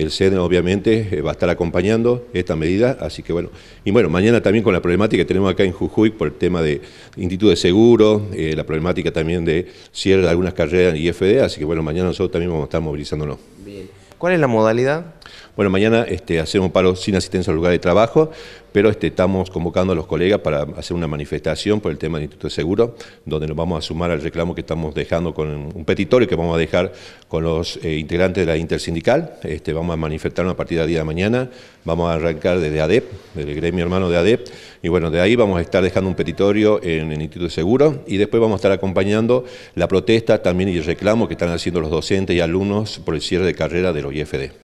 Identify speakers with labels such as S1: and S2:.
S1: El Cene obviamente eh, va a estar acompañando esta medida, así que bueno. Y bueno, mañana también con la problemática que tenemos acá en Jujuy por el tema de Instituto de Seguro, eh, la problemática también de cierre de algunas carreras en IFD, así que bueno, mañana nosotros también vamos a estar movilizándonos. Bien. ¿Cuál es la modalidad? Bueno, mañana este, hacemos un paro sin asistencia al lugar de trabajo, pero este, estamos convocando a los colegas para hacer una manifestación por el tema del Instituto de Seguro, donde nos vamos a sumar al reclamo que estamos dejando con un petitorio que vamos a dejar con los eh, integrantes de la intersindical. Este, vamos a manifestarnos a partir del día de mañana, vamos a arrancar desde ADEP, del gremio hermano de ADEP, y bueno, de ahí vamos a estar dejando un petitorio en el Instituto de Seguro y después vamos a estar acompañando la protesta también y el reclamo que están haciendo los docentes y alumnos por el cierre de carrera de los IFD.